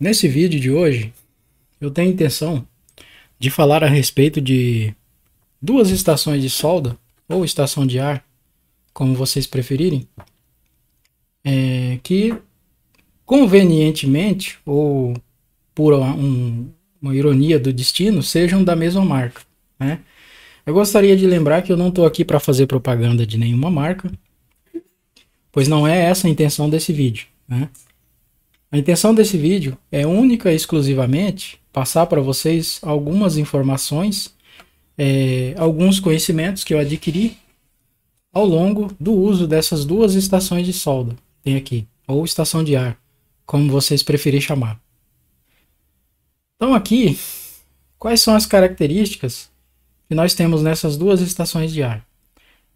Nesse vídeo de hoje, eu tenho a intenção de falar a respeito de duas estações de solda ou estação de ar, como vocês preferirem, é, que convenientemente ou por um, uma ironia do destino sejam da mesma marca. Né? Eu gostaria de lembrar que eu não estou aqui para fazer propaganda de nenhuma marca, pois não é essa a intenção desse vídeo. Né? A intenção desse vídeo é única e exclusivamente passar para vocês algumas informações, é, alguns conhecimentos que eu adquiri ao longo do uso dessas duas estações de solda tem aqui, ou estação de ar, como vocês preferirem chamar. Então aqui, quais são as características que nós temos nessas duas estações de ar?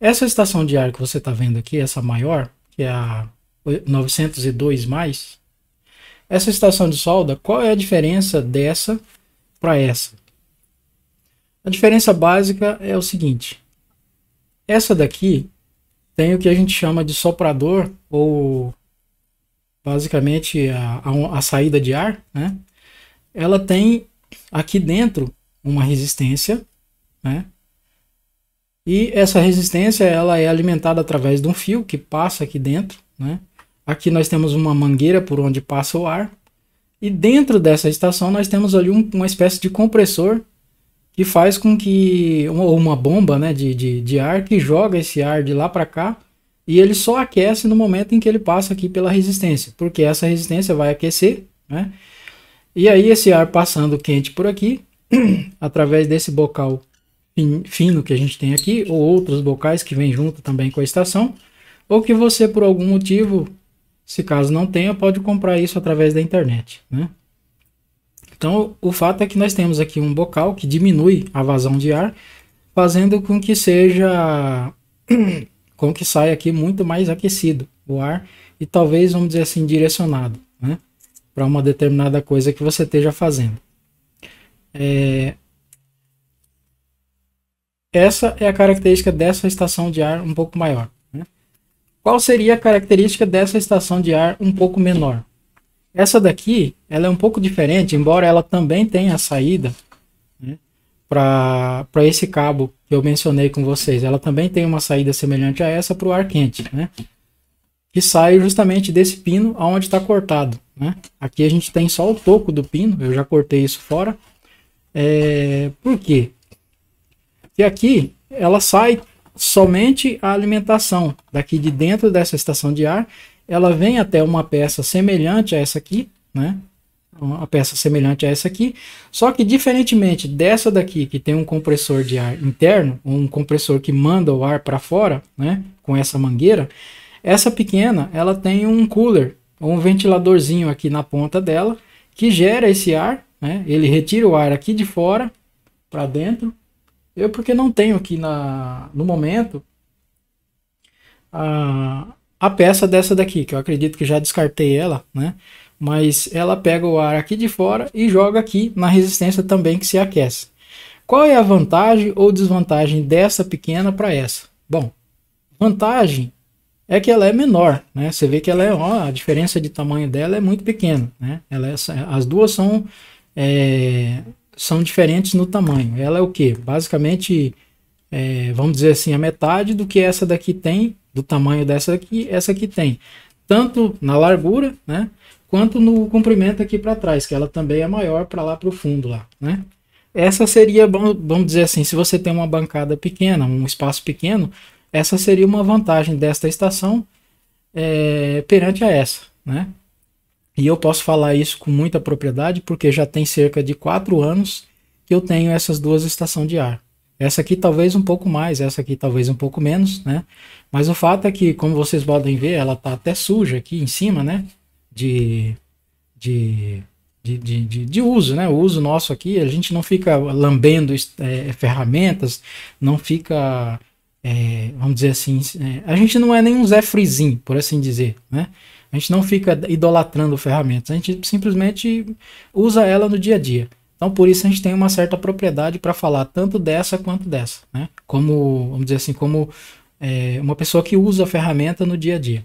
Essa estação de ar que você está vendo aqui, essa maior, que é a 902+, essa estação de solda, qual é a diferença dessa para essa? A diferença básica é o seguinte. Essa daqui tem o que a gente chama de soprador, ou basicamente a, a, a saída de ar, né? Ela tem aqui dentro uma resistência, né? E essa resistência ela é alimentada através de um fio que passa aqui dentro, né? Aqui nós temos uma mangueira por onde passa o ar. E dentro dessa estação nós temos ali um, uma espécie de compressor que faz com que uma, uma bomba né, de, de, de ar que joga esse ar de lá para cá e ele só aquece no momento em que ele passa aqui pela resistência, porque essa resistência vai aquecer, né? E aí esse ar passando quente por aqui, através desse bocal fino que a gente tem aqui, ou outros bocais que vêm junto também com a estação, ou que você por algum motivo se caso não tenha, pode comprar isso através da internet, né? Então, o fato é que nós temos aqui um bocal que diminui a vazão de ar, fazendo com que seja com que saia aqui muito mais aquecido o ar e talvez, vamos dizer assim, direcionado, né? Para uma determinada coisa que você esteja fazendo. É... Essa é a característica dessa estação de ar um pouco maior. Qual seria a característica dessa estação de ar um pouco menor? Essa daqui, ela é um pouco diferente, embora ela também tenha saída né, para esse cabo que eu mencionei com vocês. Ela também tem uma saída semelhante a essa para o ar quente, né? Que sai justamente desse pino aonde está cortado, né? Aqui a gente tem só o toco do pino, eu já cortei isso fora. É, por quê? E aqui ela sai somente a alimentação daqui de dentro dessa estação de ar, ela vem até uma peça semelhante a essa aqui, né? Uma peça semelhante a essa aqui, só que diferentemente dessa daqui que tem um compressor de ar interno, um compressor que manda o ar para fora, né? Com essa mangueira, essa pequena ela tem um cooler, um ventiladorzinho aqui na ponta dela que gera esse ar, né? Ele retira o ar aqui de fora para dentro eu porque não tenho aqui na, no momento a, a peça dessa daqui, que eu acredito que já descartei ela, né? Mas ela pega o ar aqui de fora e joga aqui na resistência também que se aquece. Qual é a vantagem ou desvantagem dessa pequena para essa? Bom, vantagem é que ela é menor, né? Você vê que ela é, ó, a diferença de tamanho dela é muito pequena, né? Ela é, as duas são é, são diferentes no tamanho. Ela é o que? Basicamente, é, vamos dizer assim, a metade do que essa daqui tem, do tamanho dessa aqui, essa aqui tem. Tanto na largura, né? Quanto no comprimento aqui para trás, que ela também é maior para lá para o fundo lá, né? Essa seria, vamos dizer assim, se você tem uma bancada pequena, um espaço pequeno, essa seria uma vantagem desta estação é, perante a essa, né? E eu posso falar isso com muita propriedade, porque já tem cerca de quatro anos que eu tenho essas duas estações de ar. Essa aqui talvez um pouco mais, essa aqui talvez um pouco menos, né? Mas o fato é que, como vocês podem ver, ela tá até suja aqui em cima, né? De, de, de, de, de uso, né? O uso nosso aqui, a gente não fica lambendo é, ferramentas, não fica, é, vamos dizer assim, é, a gente não é nenhum Zé Frizin, por assim dizer, né? A gente não fica idolatrando ferramentas, a gente simplesmente usa ela no dia a dia. Então, por isso a gente tem uma certa propriedade para falar tanto dessa quanto dessa, né? Como, vamos dizer assim, como é, uma pessoa que usa a ferramenta no dia a dia.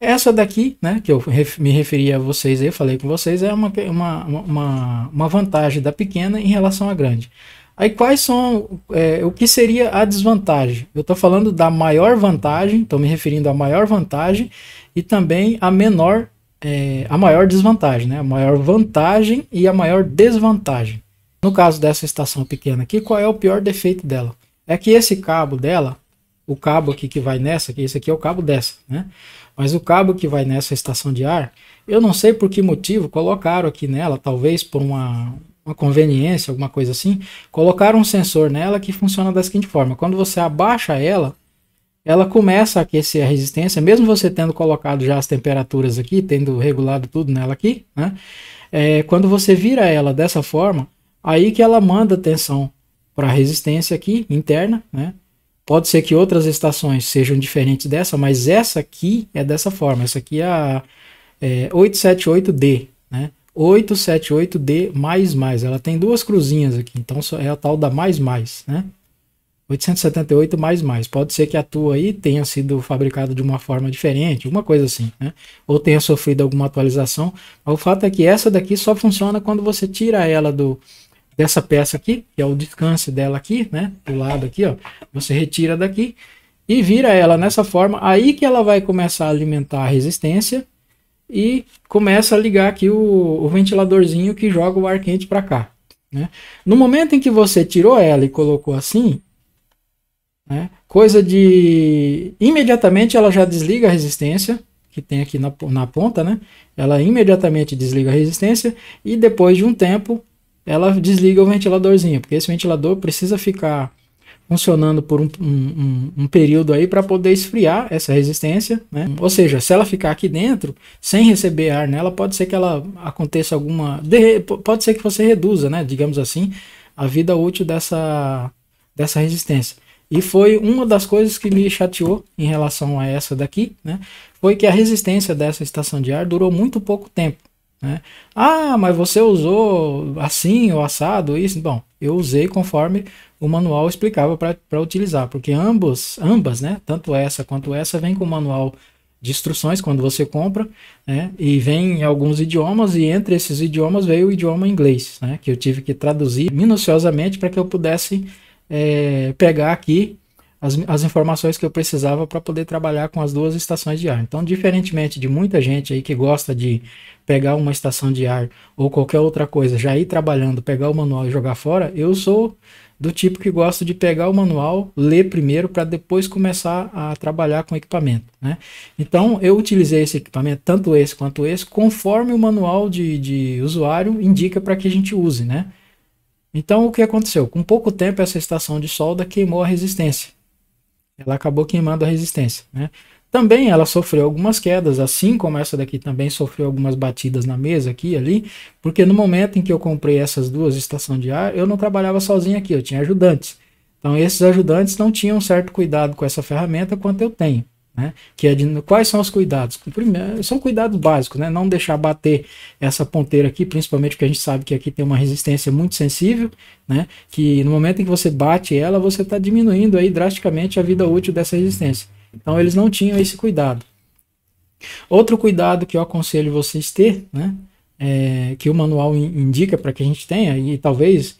Essa daqui, né, que eu me referi a vocês aí, falei com vocês, é uma, uma, uma, uma vantagem da pequena em relação à grande. Aí quais são é, o que seria a desvantagem? Eu estou falando da maior vantagem, estou me referindo à maior vantagem e também a menor, é, a maior desvantagem, né? A maior vantagem e a maior desvantagem. No caso dessa estação pequena aqui, qual é o pior defeito dela? É que esse cabo dela, o cabo aqui que vai nessa, que esse aqui é o cabo dessa, né? Mas o cabo que vai nessa estação de ar, eu não sei por que motivo colocaram aqui nela, talvez por uma uma conveniência, alguma coisa assim, colocar um sensor nela que funciona da seguinte forma: quando você abaixa ela, ela começa a aquecer a resistência, mesmo você tendo colocado já as temperaturas aqui, tendo regulado tudo nela aqui, né? É, quando você vira ela dessa forma, aí que ela manda tensão para a resistência aqui interna, né? Pode ser que outras estações sejam diferentes dessa, mas essa aqui é dessa forma. Essa aqui é a é, 878D, né? 878D++. Ela tem duas cruzinhas aqui, então é a tal da mais mais, né? 878 mais mais. Pode ser que a tua aí tenha sido fabricada de uma forma diferente, uma coisa assim, né? Ou tenha sofrido alguma atualização. Mas o fato é que essa daqui só funciona quando você tira ela do dessa peça aqui, que é o descanso dela aqui, né? Do lado aqui, ó. Você retira daqui e vira ela nessa forma. Aí que ela vai começar a alimentar a resistência e começa a ligar aqui o, o ventiladorzinho que joga o ar quente para cá. Né? No momento em que você tirou ela e colocou assim, né, coisa de. imediatamente ela já desliga a resistência que tem aqui na, na ponta, né? Ela imediatamente desliga a resistência e depois de um tempo ela desliga o ventiladorzinho, porque esse ventilador precisa ficar funcionando por um, um, um período aí para poder esfriar essa resistência, né? Ou seja, se ela ficar aqui dentro sem receber ar nela, pode ser que ela aconteça alguma, pode ser que você reduza, né? Digamos assim, a vida útil dessa dessa resistência. E foi uma das coisas que me chateou em relação a essa daqui, né? Foi que a resistência dessa estação de ar durou muito pouco tempo. Né? Ah, mas você usou assim ou assado, isso. Bom, eu usei conforme o manual explicava para utilizar, porque ambos, ambas, né, tanto essa quanto essa, vem com o manual de instruções quando você compra, né, e vem em alguns idiomas, e entre esses idiomas veio o idioma inglês, né, que eu tive que traduzir minuciosamente para que eu pudesse é, pegar aqui as, as informações que eu precisava para poder trabalhar com as duas estações de ar. Então, diferentemente de muita gente aí que gosta de pegar uma estação de ar ou qualquer outra coisa, já ir trabalhando, pegar o manual e jogar fora, eu sou do tipo que gosto de pegar o manual, ler primeiro para depois começar a trabalhar com o equipamento. Né? Então eu utilizei esse equipamento, tanto esse quanto esse, conforme o manual de, de usuário indica para que a gente use. Né? Então o que aconteceu? Com pouco tempo essa estação de solda queimou a resistência ela acabou queimando a resistência, né? Também ela sofreu algumas quedas, assim como essa daqui também sofreu algumas batidas na mesa aqui e ali, porque no momento em que eu comprei essas duas estações de ar, eu não trabalhava sozinho aqui, eu tinha ajudantes. Então esses ajudantes não tinham certo cuidado com essa ferramenta quanto eu tenho. Né? Que é de, quais são os cuidados? Primeiro, é são cuidados básicos, né? Não deixar bater essa ponteira aqui, principalmente porque a gente sabe que aqui tem uma resistência muito sensível, né? Que no momento em que você bate ela, você está diminuindo aí drasticamente a vida útil dessa resistência. Então eles não tinham esse cuidado. Outro cuidado que eu aconselho vocês ter, né? É, que o manual indica para que a gente tenha e talvez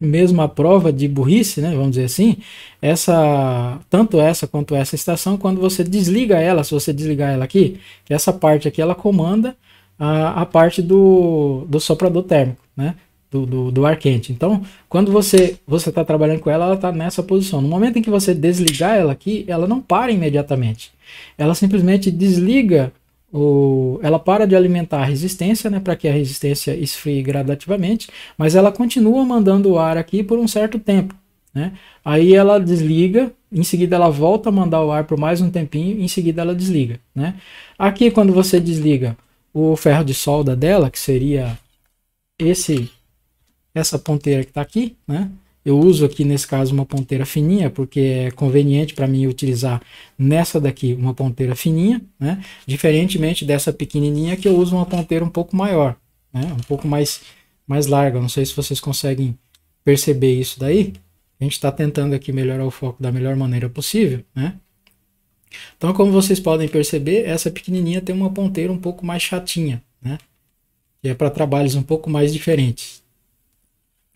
mesmo a prova de burrice, né, vamos dizer assim, essa tanto essa quanto essa estação, quando você desliga ela, se você desligar ela aqui, essa parte aqui ela comanda a, a parte do, do soprador térmico, né, do, do, do ar quente. Então, quando você você está trabalhando com ela, ela está nessa posição. No momento em que você desligar ela aqui, ela não para imediatamente. Ela simplesmente desliga o, ela para de alimentar a resistência, né, para que a resistência esfrie gradativamente, mas ela continua mandando o ar aqui por um certo tempo. Né? Aí ela desliga, em seguida ela volta a mandar o ar por mais um tempinho, em seguida ela desliga. Né? Aqui, quando você desliga o ferro de solda dela, que seria esse essa ponteira que está aqui, né? Eu uso aqui nesse caso uma ponteira fininha, porque é conveniente para mim utilizar nessa daqui uma ponteira fininha, né? Diferentemente dessa pequenininha que eu uso uma ponteira um pouco maior, né? Um pouco mais, mais larga. Não sei se vocês conseguem perceber isso daí. A gente está tentando aqui melhorar o foco da melhor maneira possível, né? Então, como vocês podem perceber, essa pequenininha tem uma ponteira um pouco mais chatinha, né? Que é para trabalhos um pouco mais diferentes.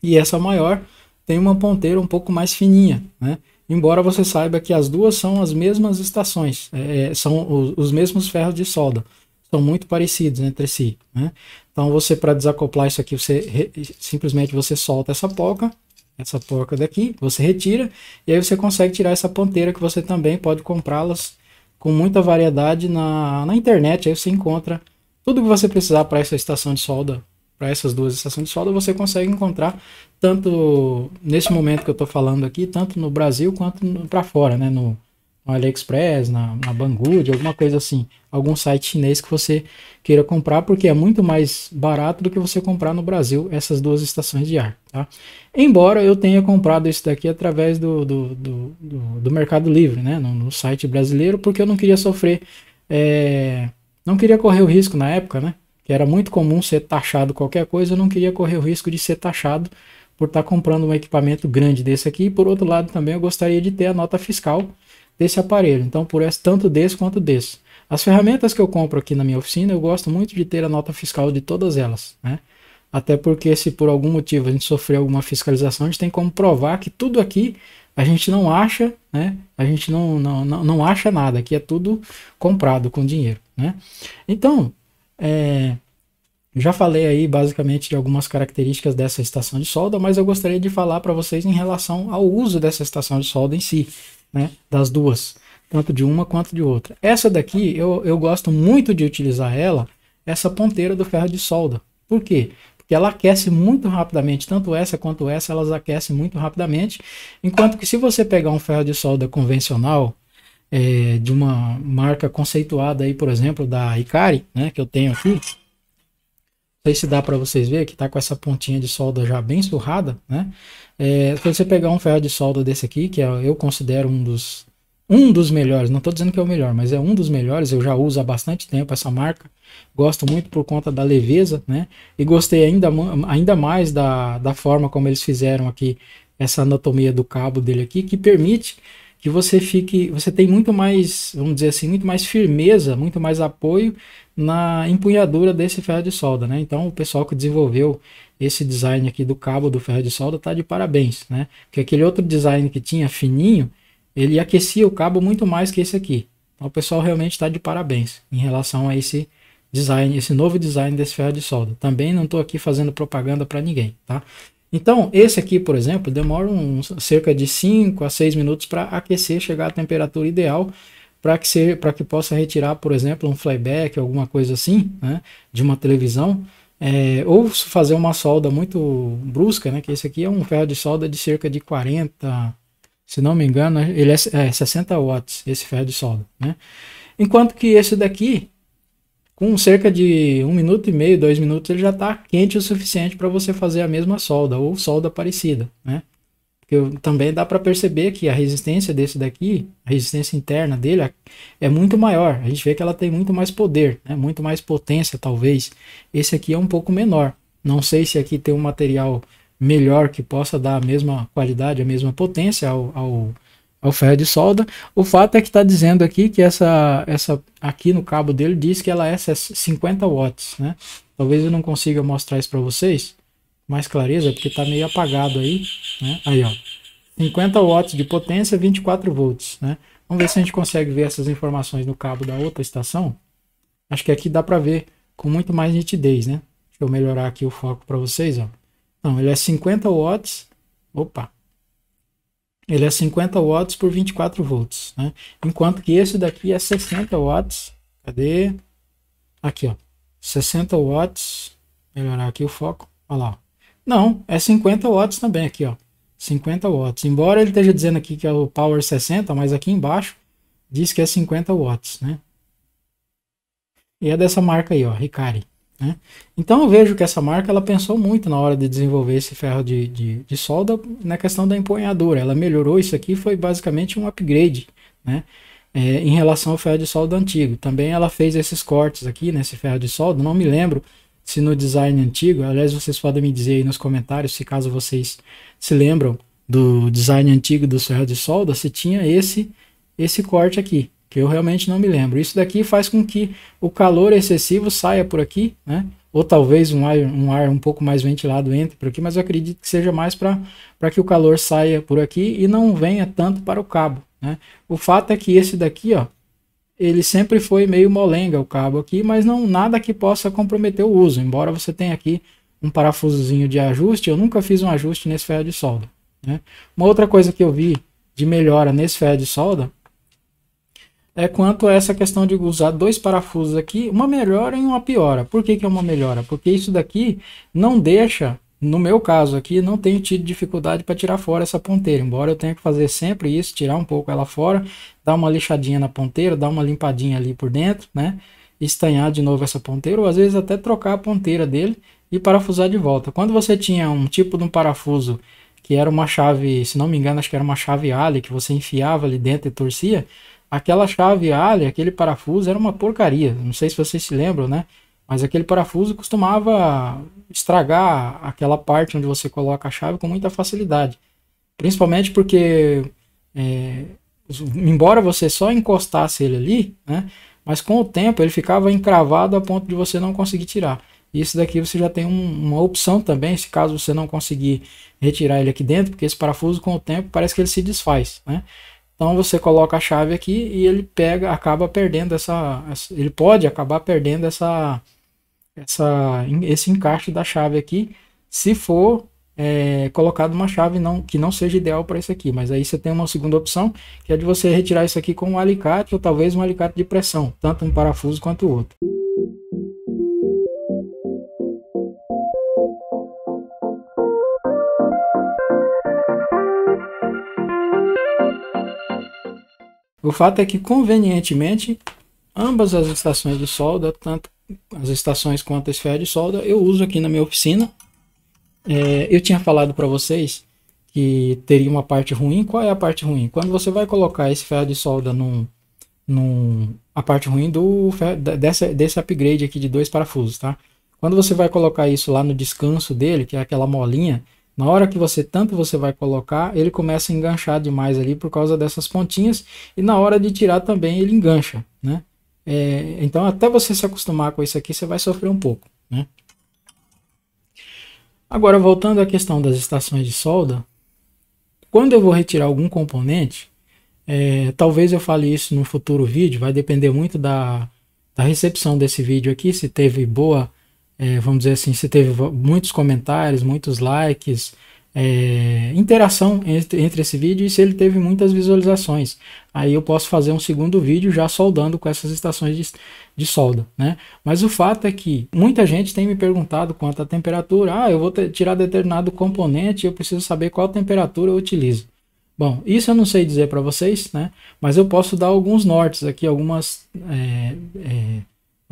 E essa maior tem uma ponteira um pouco mais fininha, né? embora você saiba que as duas são as mesmas estações, é, é são os, os, mesmos ferros de solda, são muito parecidos entre si. Né? Então você para desacoplar isso aqui, você re, simplesmente você solta essa polca, essa porca daqui, você retira e aí você consegue tirar essa ponteira que você também pode comprá-las com muita variedade na, na internet, aí você encontra tudo que você precisar para essa estação de solda para essas duas estações de solda, você consegue encontrar tanto nesse momento que eu estou falando aqui, tanto no Brasil quanto para fora, né? No, no AliExpress, na, na alguma coisa assim, algum site chinês que você queira comprar, porque é muito mais barato do que você comprar no Brasil essas duas estações de ar, tá? Embora eu tenha comprado isso daqui através do, do, do, do, do Mercado Livre, né? No, no, site brasileiro, porque eu não queria sofrer, é... não queria correr o risco na época, né? Que era muito comum ser taxado qualquer coisa, eu não queria correr o risco de ser taxado por estar tá comprando um equipamento grande desse aqui. E por outro lado, também eu gostaria de ter a nota fiscal desse aparelho. Então, por essa, tanto desse quanto desse. As ferramentas que eu compro aqui na minha oficina, eu gosto muito de ter a nota fiscal de todas elas, né? Até porque se por algum motivo a gente sofrer alguma fiscalização, a gente tem como provar que tudo aqui a gente não acha, né? A gente não, não, não, não acha nada, aqui é tudo comprado com dinheiro, né? Então, é, já falei aí basicamente de algumas características dessa estação de solda, mas eu gostaria de falar para vocês em relação ao uso dessa estação de solda em si, né? Das duas, tanto de uma quanto de outra. Essa daqui eu, eu gosto muito de utilizar ela, essa ponteira do ferro de solda. Por quê? Porque ela aquece muito rapidamente, tanto essa quanto essa, elas aquecem muito rapidamente. Enquanto que se você pegar um ferro de solda convencional, é, de uma marca conceituada aí, por exemplo, da Ikari, né, que eu tenho aqui, sei se dá para vocês ver que tá com essa pontinha de solda já bem surrada, né? É, se você pegar um ferro de solda desse aqui, que é, eu considero um dos um dos melhores, não estou dizendo que é o melhor, mas é um dos melhores, eu já uso há bastante tempo essa marca, gosto muito por conta da leveza, né? E gostei ainda, ainda mais da, da forma como eles fizeram aqui essa anatomia do cabo dele aqui, que permite que você fique, você tem muito mais, vamos dizer assim, muito mais firmeza, muito mais apoio na empunhadura desse ferro de solda, né? Então o pessoal que desenvolveu esse design aqui do cabo do ferro de solda tá de parabéns, né? Porque aquele outro design que tinha fininho, ele aquecia o cabo muito mais que esse aqui. Então o pessoal realmente está de parabéns em relação a esse design, esse novo design desse ferro de solda. Também não estou aqui fazendo propaganda para ninguém, tá? Então, esse aqui, por exemplo, demora cerca de 5 a 6 minutos para aquecer, chegar à temperatura ideal, para que, que possa retirar, por exemplo, um flyback, alguma coisa assim, né, de uma televisão. É, ou fazer uma solda muito brusca, né? Que esse aqui é um ferro de solda de cerca de 40, se não me engano, ele é, é 60 watts, esse ferro de solda, né? Enquanto que esse daqui com cerca de um minuto e meio, dois minutos, ele já está quente o suficiente para você fazer a mesma solda ou solda parecida, né? Porque também dá para perceber que a resistência desse daqui, a resistência interna dele é muito maior. A gente vê que ela tem muito mais poder, né? muito mais potência talvez. Esse aqui é um pouco menor. Não sei se aqui tem um material melhor que possa dar a mesma qualidade, a mesma potência ao, ao ao ferro de solda. O fato é que está dizendo aqui que essa, essa aqui no cabo dele diz que ela é 50 watts, né? Talvez eu não consiga mostrar isso para vocês mais clareza, porque está meio apagado aí, né? Aí, ó, 50 watts de potência, 24 volts, né? Vamos ver se a gente consegue ver essas informações no cabo da outra estação. Acho que aqui dá para ver com muito mais nitidez, né? Deixa eu melhorar aqui o foco para vocês, ó. Não, ele é 50 watts. Opa, ele é 50 watts por 24 volts, né? Enquanto que esse daqui é 60 watts. Cadê? Aqui, ó. 60 watts. Melhorar aqui o foco. Olha lá. Não, é 50 watts também aqui, ó. 50 watts. Embora ele esteja dizendo aqui que é o power 60, mas aqui embaixo diz que é 50 watts, né? E é dessa marca aí, ó, Ricari. Né? Então eu vejo que essa marca ela pensou muito na hora de desenvolver esse ferro de, de, de solda na questão da empunhadura. Ela melhorou isso aqui, foi basicamente um upgrade né? É, em relação ao ferro de solda antigo. Também ela fez esses cortes aqui nesse ferro de solda, não me lembro se no design antigo, aliás vocês podem me dizer aí nos comentários se caso vocês se lembram do design antigo do ferro de solda, se tinha esse, esse corte aqui que eu realmente não me lembro. Isso daqui faz com que o calor excessivo saia por aqui, né? Ou talvez um ar um, ar um pouco mais ventilado entre por aqui, mas eu acredito que seja mais para que o calor saia por aqui e não venha tanto para o cabo, né? O fato é que esse daqui, ó, ele sempre foi meio molenga o cabo aqui, mas não nada que possa comprometer o uso, embora você tenha aqui um parafusozinho de ajuste, eu nunca fiz um ajuste nesse ferro de solda. Né? Uma outra coisa que eu vi de melhora nesse ferro de solda é quanto a essa questão de usar dois parafusos aqui, uma melhora e uma piora. Por que, que é uma melhora? Porque isso daqui não deixa, no meu caso aqui, não tenho tido dificuldade para tirar fora essa ponteira, embora eu tenha que fazer sempre isso, tirar um pouco ela fora, dar uma lixadinha na ponteira, dar uma limpadinha ali por dentro, né? Estanhar de novo essa ponteira, ou às vezes até trocar a ponteira dele e parafusar de volta. Quando você tinha um tipo de um parafuso que era uma chave, se não me engano, acho que era uma chave Allen, que você enfiava ali dentro e torcia, aquela chave Allen, aquele parafuso era uma porcaria. Não sei se vocês se lembram, né? Mas aquele parafuso costumava estragar aquela parte onde você coloca a chave com muita facilidade. Principalmente porque, é, embora você só encostasse ele ali, né, mas com o tempo ele ficava encravado a ponto de você não conseguir tirar. isso daqui você já tem um, uma opção também, se caso você não conseguir retirar ele aqui dentro, porque esse parafuso com o tempo parece que ele se desfaz. Né? Então você coloca a chave aqui e ele pega, acaba perdendo essa, essa ele pode acabar perdendo essa, essa, esse encaixe da chave aqui, se for é, colocado uma chave não, que não seja ideal para isso aqui. Mas aí você tem uma segunda opção, que é de você retirar isso aqui com um alicate ou talvez um alicate de pressão, tanto um parafuso quanto o outro. O fato é que, convenientemente, ambas as estações de solda, tanto as estações quanto a esfera de solda, eu uso aqui na minha oficina. É, eu tinha falado para vocês que teria uma parte ruim. Qual é a parte ruim? Quando você vai colocar a esfera de solda num, num, a parte ruim do dessa, desse upgrade aqui de dois parafusos, tá? Quando você vai colocar isso lá no descanso dele, que é aquela molinha na hora que você tanto você vai colocar, ele começa a enganchar demais ali por causa dessas pontinhas e na hora de tirar também ele engancha, né? É, então até você se acostumar com isso aqui, você vai sofrer um pouco, né? Agora voltando à questão das estações de solda, quando eu vou retirar algum componente, é, talvez eu fale isso no futuro vídeo, vai depender muito da, da recepção desse vídeo aqui, se teve boa é, vamos dizer assim, você teve muitos comentários, muitos likes, é, interação entre, entre, esse vídeo e se ele teve muitas visualizações. Aí eu posso fazer um segundo vídeo já soldando com essas estações de, de solda, né? Mas o fato é que muita gente tem me perguntado quanto à temperatura. Ah, eu vou tirar determinado componente, eu preciso saber qual temperatura eu utilizo. Bom, isso eu não sei dizer para vocês, né? Mas eu posso dar alguns nortes aqui, algumas é, é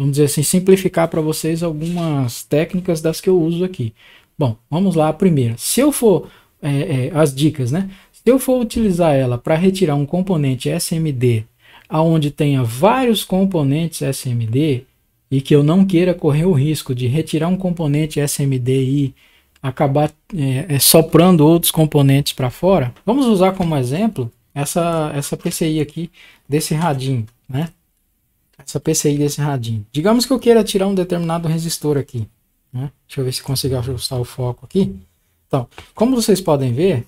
vamos dizer assim, simplificar para vocês algumas técnicas das que eu uso aqui. Bom, vamos lá a primeira. Se eu for, é, é, as dicas, né? Se eu for utilizar ela para retirar um componente SMD aonde tenha vários componentes SMD e que eu não queira correr o risco de retirar um componente SMD e acabar é, é, soprando outros componentes para fora, vamos usar como exemplo essa, essa PCI aqui desse radinho, né? essa PCI desse radinho. Digamos que eu queira tirar um determinado resistor aqui. Né? Deixa eu ver se consigo ajustar o foco aqui. Então, como vocês podem ver,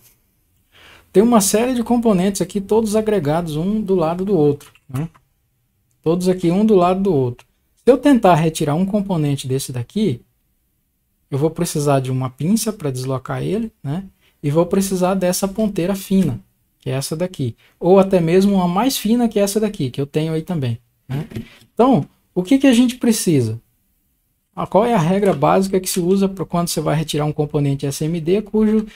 tem uma série de componentes aqui, todos agregados um do lado do outro. Né? Todos aqui, um do lado do outro. Se eu tentar retirar um componente desse daqui, eu vou precisar de uma pinça para deslocar ele, né? E vou precisar dessa ponteira fina, que é essa daqui. Ou até mesmo uma mais fina que essa daqui, que eu tenho aí também. Né? Então, o que, que a gente precisa? Ah, qual é a regra básica que se usa para quando você vai retirar um componente SMD cujo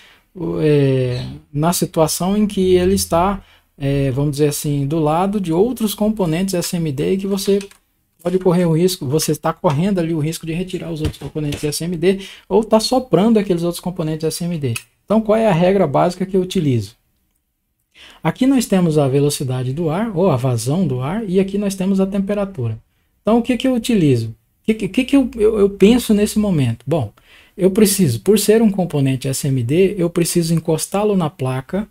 é, na situação em que ele está, é, vamos dizer assim, do lado de outros componentes SMD e que você pode correr o risco, você está correndo ali o risco de retirar os outros componentes SMD ou está soprando aqueles outros componentes SMD. Então, qual é a regra básica que eu utilizo? Aqui nós temos a velocidade do ar, ou a vazão do ar, e aqui nós temos a temperatura. Então, o que, que eu utilizo? O que, que, que eu, eu, eu penso nesse momento? Bom, eu preciso, por ser um componente SMD, eu preciso encostá-lo na placa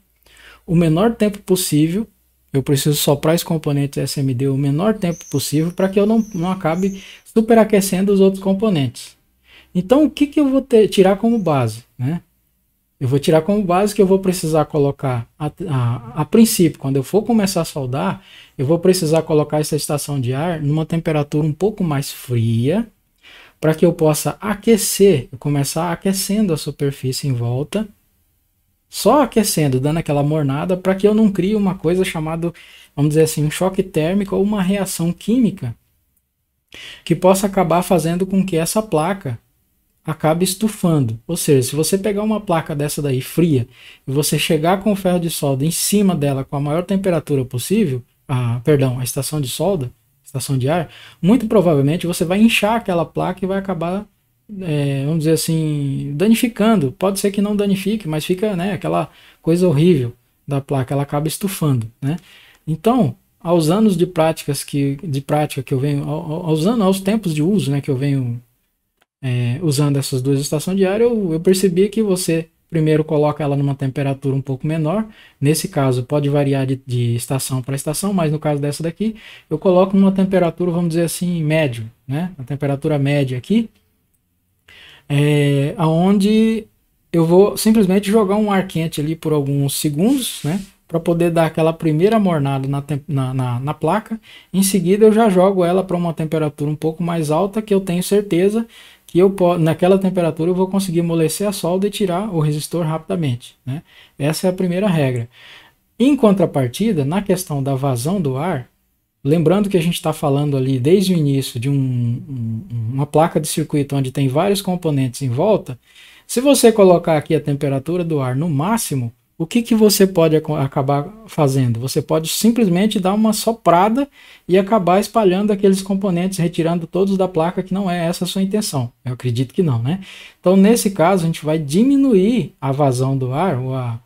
o menor tempo possível. Eu preciso soprar esse componente SMD o menor tempo possível para que eu não, não acabe superaquecendo os outros componentes. Então, o que, que eu vou ter, tirar como base? Né? Eu vou tirar como base que eu vou precisar colocar, a, a, a, princípio, quando eu for começar a soldar, eu vou precisar colocar essa estação de ar numa temperatura um pouco mais fria, para que eu possa aquecer, começar aquecendo a superfície em volta, só aquecendo, dando aquela mornada, para que eu não crie uma coisa chamada, vamos dizer assim, um choque térmico ou uma reação química que possa acabar fazendo com que essa placa acaba estufando. Ou seja, se você pegar uma placa dessa daí fria e você chegar com o ferro de solda em cima dela com a maior temperatura possível, a, perdão, a estação de solda, estação de ar, muito provavelmente você vai inchar aquela placa e vai acabar, é, vamos dizer assim, danificando. Pode ser que não danifique, mas fica né, aquela coisa horrível da placa, ela acaba estufando. Né? Então, aos anos de práticas que de prática que eu venho aos anos aos tempos de uso né que eu venho é, usando essas duas estações de ar, eu, eu percebi que você primeiro coloca ela numa temperatura um pouco menor. Nesse caso, pode variar de, de estação para estação, mas no caso dessa daqui, eu coloco numa temperatura, vamos dizer assim, médio, né? Uma temperatura média aqui, é, aonde eu vou simplesmente jogar um ar quente ali por alguns segundos, né? Para poder dar aquela primeira mornada na, na, na, na placa. Em seguida, eu já jogo ela para uma temperatura um pouco mais alta, que eu tenho certeza que eu naquela temperatura eu vou conseguir amolecer a solda e tirar o resistor rapidamente. Né? Essa é a primeira regra. Em contrapartida, na questão da vazão do ar, lembrando que a gente está falando ali desde o início de um, um, uma placa de circuito onde tem vários componentes em volta, se você colocar aqui a temperatura do ar no máximo, o que, que você pode acabar fazendo? Você pode simplesmente dar uma soprada e acabar espalhando aqueles componentes, retirando todos da placa, que não é essa a sua intenção. Eu acredito que não, né? Então, nesse caso, a gente vai diminuir a vazão do ar, ou a,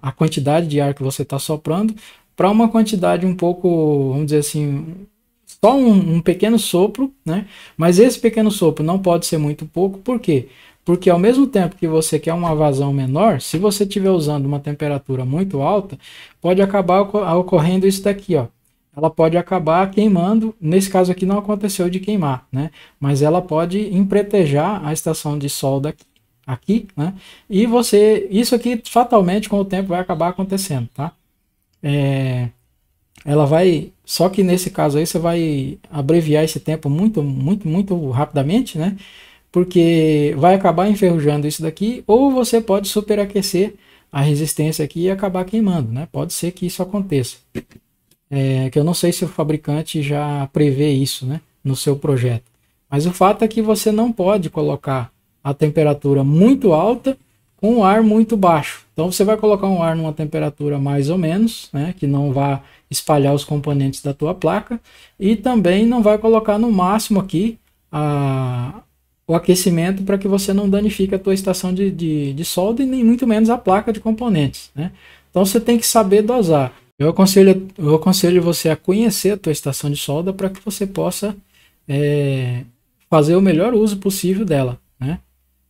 a quantidade de ar que você está soprando, para uma quantidade um pouco, vamos dizer assim, só um, um, pequeno sopro, né? Mas esse pequeno sopro não pode ser muito pouco, por quê? Porque porque ao mesmo tempo que você quer uma vazão menor, se você estiver usando uma temperatura muito alta, pode acabar ocorrendo isso daqui, ó. Ela pode acabar queimando, nesse caso aqui não aconteceu de queimar, né? Mas ela pode empretejar a estação de solda aqui, né? E você, isso aqui fatalmente com o tempo vai acabar acontecendo, tá? É, ela vai, só que nesse caso aí você vai abreviar esse tempo muito, muito, muito rapidamente, né? porque vai acabar enferrujando isso daqui, ou você pode superaquecer a resistência aqui e acabar queimando, né? Pode ser que isso aconteça. É, que eu não sei se o fabricante já prevê isso, né, no seu projeto. Mas o fato é que você não pode colocar a temperatura muito alta com o ar muito baixo. Então você vai colocar um ar numa temperatura mais ou menos, né, que não vá espalhar os componentes da tua placa e também não vai colocar no máximo aqui a, o aquecimento para que você não danifique a tua estação de, de, de solda e nem muito menos a placa de componentes. Né? Então você tem que saber dosar. Eu aconselho, eu aconselho você a conhecer a tua estação de solda para que você possa é, fazer o melhor uso possível dela. Né?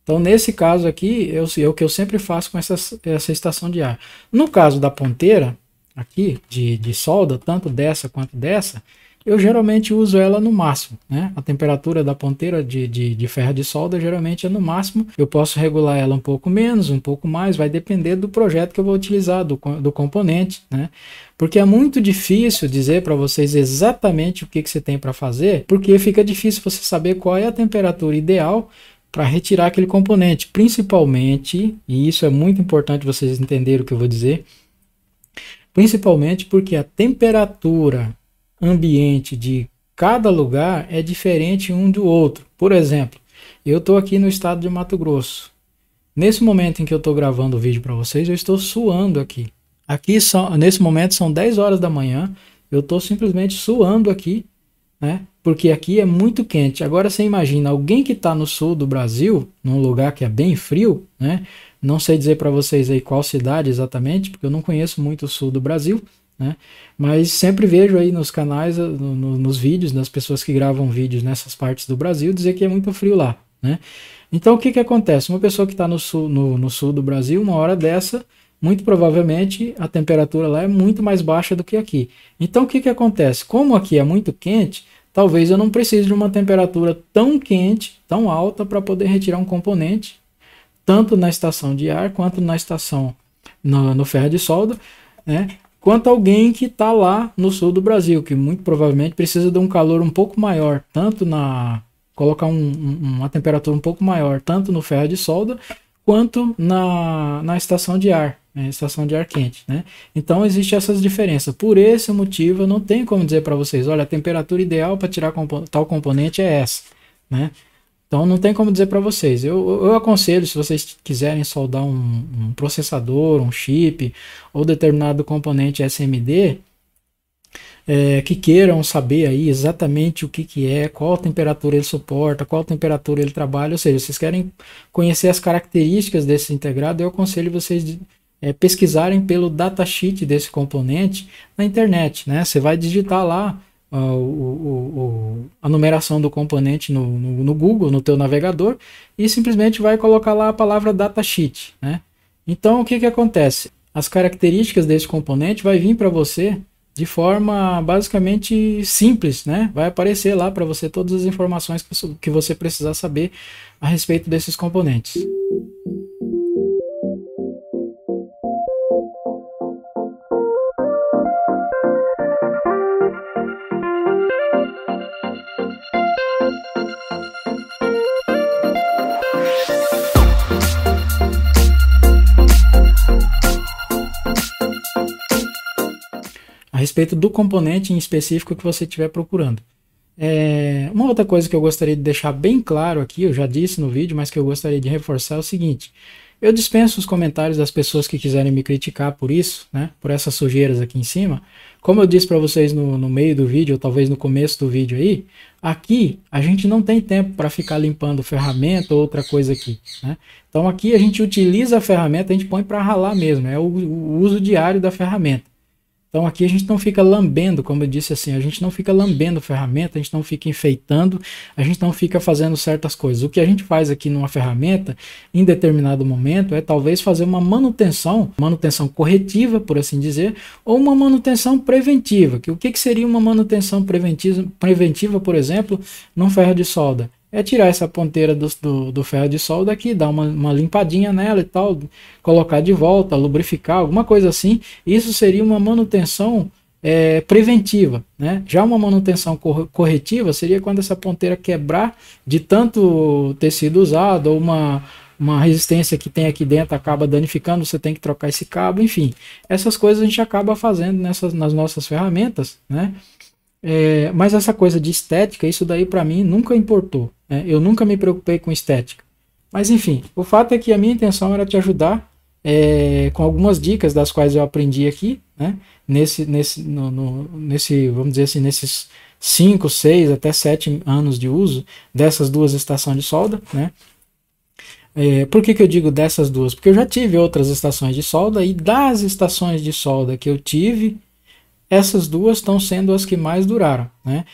Então, nesse caso aqui, eu, é o que eu sempre faço com essa, essa estação de ar. No caso da ponteira, aqui, de, de solda, tanto dessa quanto dessa, eu geralmente uso ela no máximo, né? A temperatura da ponteira de, de, de, ferro de solda geralmente é no máximo. Eu posso regular ela um pouco menos, um pouco mais, vai depender do projeto que eu vou utilizar, do, do componente, né? Porque é muito difícil dizer para vocês exatamente o que, que você tem para fazer, porque fica difícil você saber qual é a temperatura ideal para retirar aquele componente, principalmente, e isso é muito importante vocês entenderem o que eu vou dizer, principalmente porque a temperatura ambiente de cada lugar é diferente um do outro. Por exemplo, eu estou aqui no estado de Mato Grosso. Nesse momento em que eu estou gravando o vídeo para vocês, eu estou suando aqui. Aqui são, nesse momento são 10 horas da manhã, eu estou simplesmente suando aqui, né? Porque aqui é muito quente. Agora você imagina alguém que está no sul do Brasil, num lugar que é bem frio, né? Não sei dizer para vocês aí qual cidade exatamente, porque eu não conheço muito o sul do Brasil, né? Mas sempre vejo aí nos canais, eh, no, no, nos vídeos das pessoas que gravam vídeos nessas partes do Brasil, dizer que é muito frio lá. Né? Então o que, que acontece? Uma pessoa que está no sul, no, no sul do Brasil, uma hora dessa, muito provavelmente a temperatura lá é muito mais baixa do que aqui. Então o que, que acontece? Como aqui é muito quente, talvez eu não precise de uma temperatura tão quente, tão alta, para poder retirar um componente, tanto na estação de ar quanto na estação no, no ferro de solda, né? quanto alguém que está lá no sul do Brasil, que muito provavelmente precisa de um calor um pouco maior, tanto na. colocar um, uma temperatura um pouco maior, tanto no ferro de solda, quanto na, na estação de ar, né, estação de ar quente, né? Então existe essas diferenças. Por esse motivo, eu não tenho como dizer para vocês, olha, a temperatura ideal para tirar compo tal componente é essa, né? Então não tem como dizer para vocês. Eu, eu aconselho, se vocês quiserem soldar um, um, processador, um chip ou determinado componente SMD, é, que queiram saber aí exatamente o que, que é, qual temperatura ele suporta, qual temperatura ele trabalha, ou seja, vocês querem conhecer as características desse integrado, eu aconselho vocês é, pesquisarem pelo datasheet desse componente na internet. Né? Você vai digitar lá ah, o, o, a numeração do componente no, no, no, Google, no teu navegador, e simplesmente vai colocar lá a palavra datasheet. Né? Então o que, que acontece? As características desse componente vai vir para você de forma basicamente simples, né? Vai aparecer lá para você todas as informações que você precisar saber a respeito desses componentes. a respeito do componente em específico que você estiver procurando. É, uma outra coisa que eu gostaria de deixar bem claro aqui, eu já disse no vídeo, mas que eu gostaria de reforçar é o seguinte: eu dispenso os comentários das pessoas que quiserem me criticar por isso, né, por essas sujeiras aqui em cima. Como eu disse para vocês no, no, meio do vídeo, ou talvez no começo do vídeo aí, aqui a gente não tem tempo para ficar limpando ferramenta ou outra coisa aqui. Né? Então aqui a gente utiliza a ferramenta, a gente põe para ralar mesmo, é o, o uso diário da ferramenta. Então aqui a gente não fica lambendo, como eu disse assim, a gente não fica lambendo ferramenta, a gente não fica enfeitando, a gente não fica fazendo certas coisas. O que a gente faz aqui numa ferramenta, em determinado momento, é talvez fazer uma manutenção, manutenção corretiva, por assim dizer, ou uma manutenção preventiva. Que o que, que seria uma manutenção preventiva, preventiva, por exemplo, num ferro de solda? é tirar essa ponteira do, do, do ferro de sol daqui, dar uma, uma, limpadinha nela e tal, colocar de volta, lubrificar, alguma coisa assim. Isso seria uma manutenção é, preventiva. Né? Já uma manutenção corretiva seria quando essa ponteira quebrar de tanto tecido usado, ou uma, uma resistência que tem aqui dentro acaba danificando, você tem que trocar esse cabo, enfim. Essas coisas a gente acaba fazendo nessas, nas nossas ferramentas, né? É, mas essa coisa de estética, isso daí para mim nunca importou. Né? eu nunca me preocupei com estética. Mas enfim, o fato é que a minha intenção era te ajudar é, com algumas dicas das quais eu aprendi aqui, né? Nesse, nesse, no, no, nesse, vamos dizer assim, nesses 5, 6 até 7 anos de uso dessas duas estações de solda, né? É, por que, que eu digo dessas duas? Porque eu já tive outras estações de solda e das estações de solda que eu tive, essas duas estão sendo as que mais duraram, né?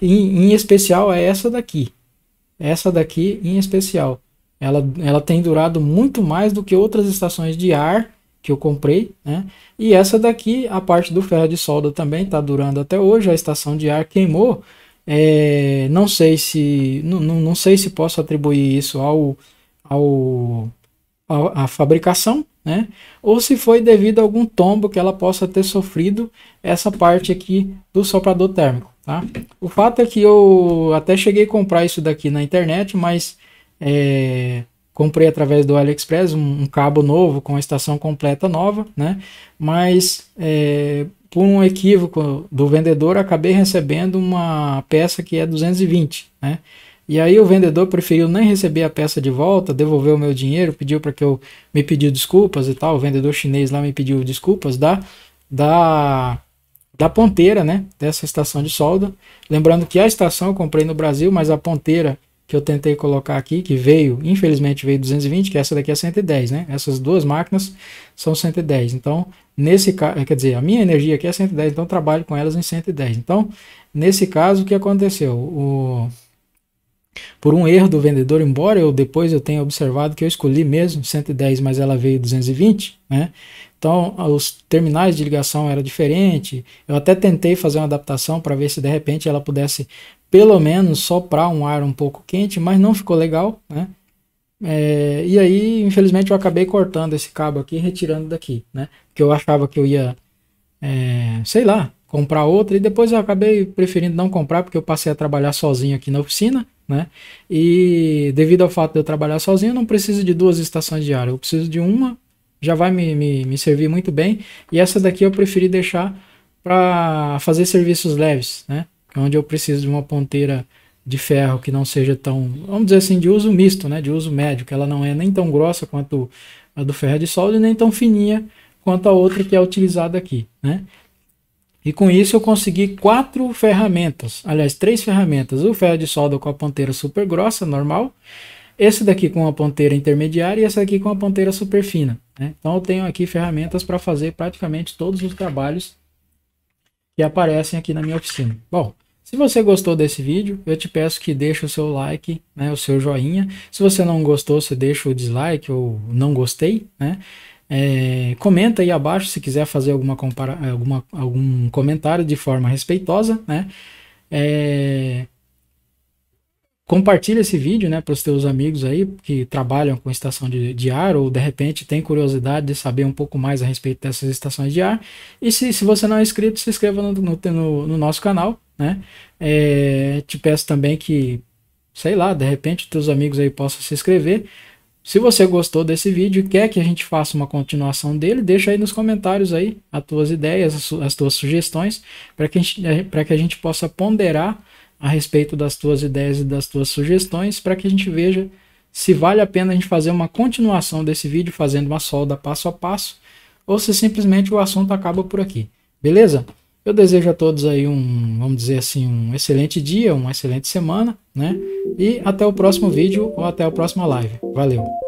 Em, em especial é essa daqui, essa daqui em especial. Ela, ela tem durado muito mais do que outras estações de ar que eu comprei, né? E essa daqui, a parte do ferro de solda também está durando até hoje. A estação de ar queimou. É, não sei se não, não, não sei se posso atribuir isso ao, ao a, a fabricação, né? Ou se foi devido a algum tombo que ela possa ter sofrido essa parte aqui do soprador térmico. Tá? O fato é que eu até cheguei a comprar isso daqui na internet, mas é, comprei através do AliExpress um, um, cabo novo com a estação completa nova, né? Mas é, por um equívoco do vendedor, acabei recebendo uma peça que é 220, né? E aí o vendedor preferiu nem receber a peça de volta, devolveu o meu dinheiro, pediu para que eu me pediu desculpas e tal. O vendedor chinês lá me pediu desculpas da da da ponteira, né, dessa estação de solda. Lembrando que a estação eu comprei no Brasil, mas a ponteira que eu tentei colocar aqui, que veio, infelizmente veio 220, que essa daqui é 110, né? Essas duas máquinas são 110. Então, nesse caso, eh, quer dizer, a minha energia aqui é 110, então trabalho com elas em 110. Então, nesse caso, o que aconteceu? O, por um erro do vendedor, embora eu depois eu tenha observado que eu escolhi mesmo 110, mas ela veio 220, né? Então, os terminais de ligação era diferente. Eu até tentei fazer uma adaptação para ver se de repente ela pudesse pelo menos soprar um ar um pouco quente, mas não ficou legal, né? É, e aí, infelizmente, eu acabei cortando esse cabo aqui e retirando daqui, né? Porque eu achava que eu ia, é, sei lá, comprar outra e depois eu acabei preferindo não comprar porque eu passei a trabalhar sozinho aqui na oficina né? E devido ao fato de eu trabalhar sozinho, eu não preciso de duas estações diárias, eu preciso de uma, já vai me, me, me servir muito bem. E essa daqui eu preferi deixar para fazer serviços leves, né? onde eu preciso de uma ponteira de ferro que não seja tão, vamos dizer assim, de uso misto, né? de uso médio, que ela não é nem tão grossa quanto a do ferro de solda e nem tão fininha quanto a outra que é utilizada aqui. Né? E com isso eu consegui quatro ferramentas, aliás, três ferramentas. O ferro de solda com a ponteira super grossa, normal. Esse daqui com a ponteira intermediária e essa aqui com a ponteira super fina. Né? Então eu tenho aqui ferramentas para fazer praticamente todos os trabalhos que aparecem aqui na minha oficina. Bom, se você gostou desse vídeo, eu te peço que deixe o seu like, né, o seu joinha. Se você não gostou, você deixa o dislike ou não gostei, né? É, comenta aí abaixo se quiser fazer alguma compara é, alguma, algum comentário de forma respeitosa, né? É, compartilha esse vídeo, né, para os teus amigos aí que trabalham com estação de, de, ar ou de repente tem curiosidade de saber um pouco mais a respeito dessas estações de ar. E se, se você não é inscrito, se inscreva no, no, no nosso canal, né? É, te peço também que, sei lá, de repente teus amigos aí possam se inscrever se você gostou desse vídeo e quer que a gente faça uma continuação dele, deixa aí nos comentários aí as tuas ideias, as tuas sugestões, para que, a gente, eh, que a gente possa ponderar a respeito das tuas ideias e das tuas sugestões, para que a gente veja se vale a pena a gente fazer uma continuação desse vídeo fazendo uma solda passo a passo, ou se simplesmente o assunto acaba por aqui. Beleza? Eu desejo a todos aí um, vamos dizer assim, um excelente dia, uma excelente semana, né? E até o próximo vídeo ou até a próxima live. Valeu!